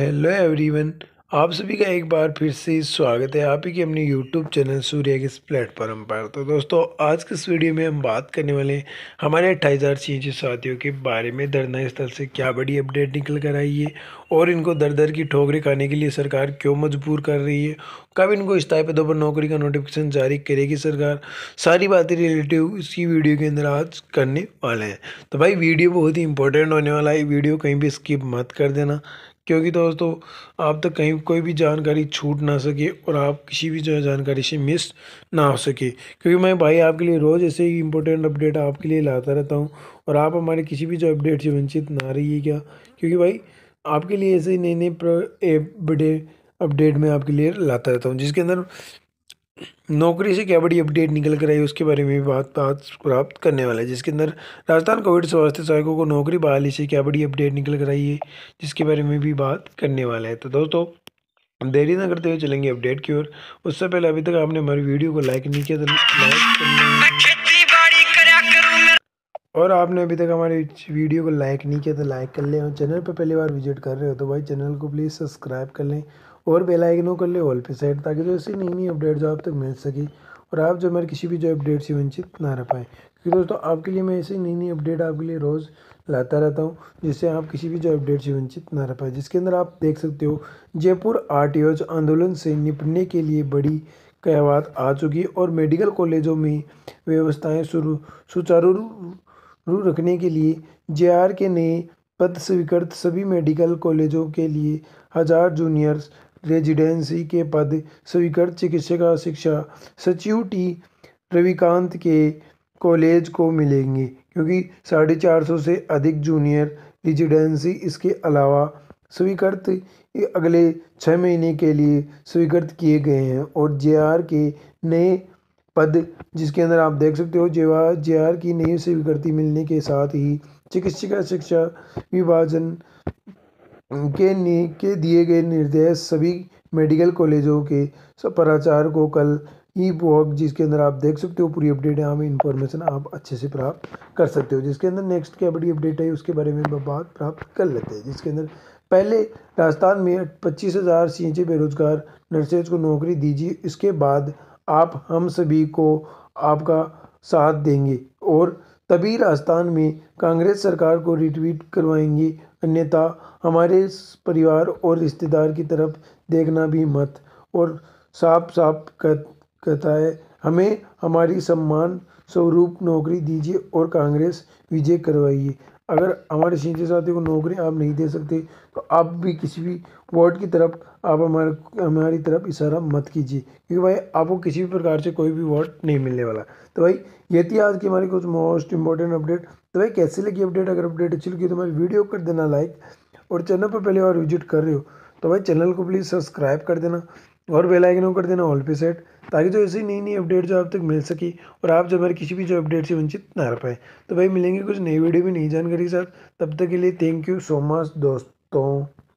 hello everyone आप सभी का एक बार फिर से स्वागत है आप ही के अपने यूट्यूब चैनल सूर्य के इस प्लेटफॉर्म पर तो दोस्तों आज के इस वीडियो में हम बात करने वाले हैं हमारे अट्ठाईस हज़ार छः साथियों के बारे में धरना स्थल से क्या बड़ी अपडेट निकल कर आई है और इनको दर दर की ठोकरें खाने के लिए सरकार क्यों मजबूर कर रही है कब इनको स्थायी पदों पर नौकरी का नोटिफिकेशन जारी करेगी सरकार सारी बातें रिलेटिव इसी वीडियो के अंदर आज करने वाले हैं तो भाई वीडियो बहुत ही इंपॉर्टेंट होने वाला है वीडियो कहीं भी स्किप मत कर देना क्योंकि दोस्तों आप तक कहीं कोई भी जानकारी छूट ना सके और आप किसी भी जो है जानकारी से मिस ना हो सके क्योंकि मैं भाई आपके लिए रोज़ ऐसे ही इंपॉर्टेंट अपडेट आपके लिए लाता रहता हूँ और आप हमारे किसी भी जो अपडेट से वंचित ना रहिए क्या क्योंकि भाई आपके लिए ऐसे ही नए नए अपडेट अपडेट मैं आपके लिए लाता रहता हूँ जिसके अंदर नौकरी से क्या बड़ी अपडेट निकल कर आई उसके बारे में भी बात बात प्राप्त करने वाला है जिसके अंदर राजस्थान कोविड स्वास्थ्य सहायकों को नौकरी बहाली से क्या बड़ी अपडेट निकल कर आई है जिसके बारे में भी बात करने वाला है तो दोस्तों देरी ना करते हुए चलेंगे अपडेट की ओर उससे पहले अभी तक आपने हमारी वीडियो को लाइक नहीं किया तो लाइक और आपने अभी तक हमारे वीडियो को लाइक नहीं किया तो लाइक कर लें और चैनल पर पहली बार विजिट कर रहे हो तो भाई चैनल को प्लीज़ सब्सक्राइब कर लें और बेलाइकनों के लिए कर ले ऑल पे सेट ताकि जो ऐसी नई नई अपडेट जो आप तक मिल सके और आप जो मेरे किसी भी जो अपडेट से वंचित ना रह पाएँ क्योंकि दोस्तों आपके लिए मैं ऐसी नई नई अपडेट आपके लिए रोज़ लाता रहता हूँ जिससे आप किसी भी जो अपडेट से वंचित ना रह पाए जिसके अंदर आप देख सकते हो जयपुर आर आंदोलन से निपटने के लिए बड़ी कहवात आ चुकी और मेडिकल कॉलेजों में शुरू सुचारू रखने के लिए जे के नए पद स्वीकृत सभी मेडिकल कॉलेजों के लिए हज़ार जूनियर्स रेजिडेंसी के पद स्वीकृत चिकित्सा शिक्षा सचिव टी रविकांत के कॉलेज को मिलेंगे क्योंकि साढ़े चार सौ से अधिक जूनियर रेजिडेंसी इसके अलावा स्वीकृत अगले छः महीने के लिए स्वीकृत किए गए हैं और जे के नए पद जिसके अंदर आप देख सकते हो जे आर की नई स्वीकृति मिलने के साथ ही चिकित्सिका शिक्षा विभाजन के के दिए गए निर्देश सभी मेडिकल कॉलेजों के सब प्राचार्य को कल ई वॉक जिसके अंदर आप देख सकते हो पूरी अपडेट है हमें इन्फॉर्मेशन आप अच्छे से प्राप्त कर सकते हो जिसके अंदर नेक्स्ट क्या बड़ी अपडेट है उसके बारे में बात प्राप्त कर लेते हैं जिसके अंदर पहले राजस्थान में पच्चीस हज़ार सीएचए बेरोजगार नर्सेज को नौकरी दीजिए इसके बाद आप हम सभी को आपका साथ देंगे और तभी राजस्थान में कांग्रेस सरकार को रिट्वीट करवाएंगे अन्यथा हमारे परिवार और रिश्तेदार की तरफ देखना भी मत और साफ साफ कहता है हमें हमारी सम्मान स्वरूप नौकरी दीजिए और कांग्रेस विजय करवाइए अगर हमारे सीनियर साथी को नौकरी आप नहीं दे सकते तो आप भी किसी भी वार्ड की तरफ आप हमारे हमारी तरफ इशारा मत कीजिए क्योंकि भाई आपको किसी भी प्रकार से कोई भी वार्ड नहीं मिलने वाला तो भाई ये थी आज की हमारी कुछ मोस्ट इंपॉर्टेंट अपडेट तो भाई कैसी लगी अपडेट अगर अपडेट अच्छी लगी तो हमारी वीडियो कर देना लाइक और चैनल पर पहले बार विजिट कर रहे हो तो भाई चैनल को प्लीज़ सब्सक्राइब कर देना और बेल आइकन कर देना ऑल पे सेट ताकि जो ऐसी नई नई अपडेट जो आप तक मिल सकी और आप जो हमारे किसी भी जो अपडेट से वंचित ना रह पाए तो भाई मिलेंगे कुछ नई वीडियो में नई जानकारी के साथ तब तक के लिए थैंक यू सो मच दोस्तों